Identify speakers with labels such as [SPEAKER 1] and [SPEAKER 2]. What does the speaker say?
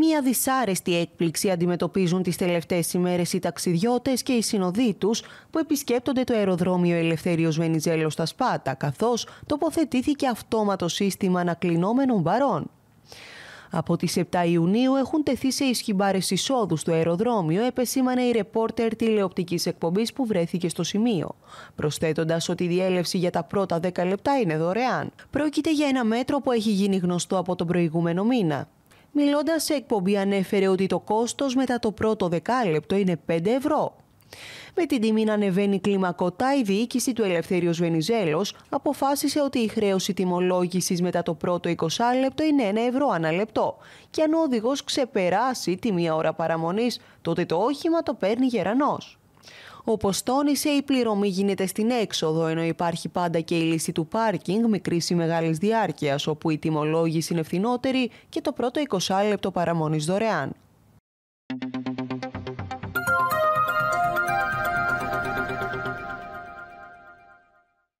[SPEAKER 1] Μία δυσάρεστη έκπληξη αντιμετωπίζουν τις τελευταίες ημέρες οι ταξιδιώτες και οι συνοδοί τους που επισκέπτονται το αεροδρόμιο Ελευθέριος Βενιζέλος στα Σπάτα, καθώς τοποθετήθηκε αυτόματο σύστημα ανακλεινόμενων βαρών. Από τις 7 Ιουνίου έχουν τεθεί σε ισχυμπάρες εισόδους στο αεροδρόμιο, επεσήμανε η ρεπόρτερ τηλεοπτικής εκπομπής που βρέθηκε στο σημείο, προσθέτοντας ότι η διέλευση για τα πρώτα 10 λεπτά είναι δωρεάν. Πρόκειται για ένα μέτρο που έχει γίνει γνωστό από τον προηγούμενο μήνα. Μιλώντας σε εκπομπή, ανέφερε ότι το κόστος μετά το πρώτο δεκάλεπτο είναι 5 ευρώ. Με την τιμή να ανεβαίνει κλιμακωτά, η διοίκηση του Ελευθέριος Βενιζέλος αποφάσισε ότι η χρέωση τιμολόγησης μετά το πρώτο 20 λεπτό είναι 1 ευρώ ανά λεπτό. Και αν ο οδηγός ξεπεράσει τη μία ώρα παραμονής, τότε το όχημα το παίρνει γερανός. Όπως τόνισε, η πληρωμή γίνεται στην έξοδο, ενώ υπάρχει πάντα και η λύση του πάρκινγκ μικρή ή μεγάλης διάρκειας, όπου η τιμολόγηση είναι φθηνότερη και το πρώτο 20 λεπτό παραμονής δωρεάν.